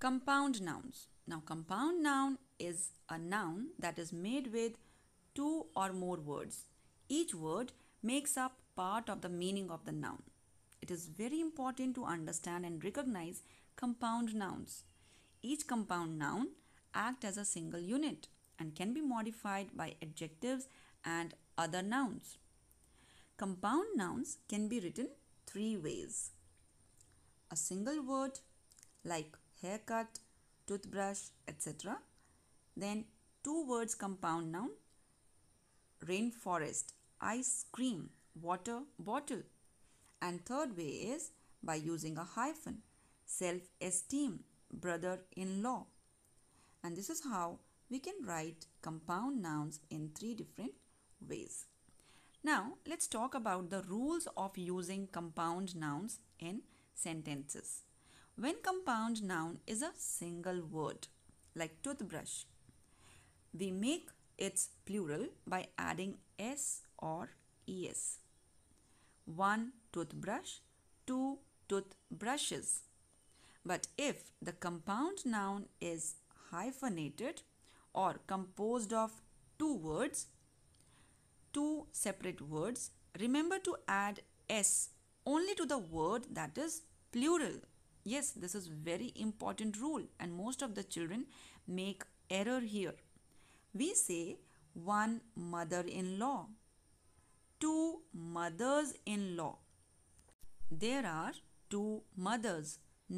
Compound nouns. Now compound noun is a noun that is made with two or more words. Each word makes up part of the meaning of the noun. It is very important to understand and recognize compound nouns. Each compound noun act as a single unit and can be modified by adjectives and other nouns. Compound nouns can be written three ways. A single word like haircut, toothbrush, etc. Then two words compound noun rainforest, ice cream, water, bottle. And third way is by using a hyphen, self esteem, brother in law. And this is how we can write compound nouns in three different ways. Now, let's talk about the rules of using compound nouns in sentences when compound noun is a single word like toothbrush. We make its plural by adding s or es. One toothbrush, two toothbrushes. But if the compound noun is hyphenated or composed of two words, two separate words, remember to add s only to the word that is plural yes this is very important rule and most of the children make error here we say one mother-in-law two mothers-in-law there are two mothers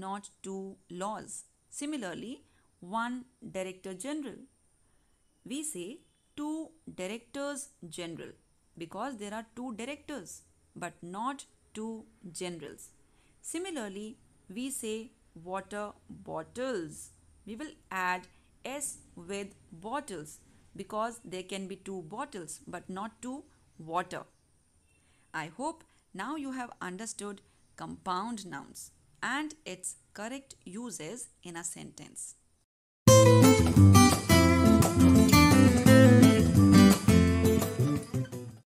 not two laws similarly one director general we say two directors general because there are two directors but not two generals similarly we say water bottles. We will add S with bottles because there can be two bottles but not two water. I hope now you have understood compound nouns and its correct uses in a sentence.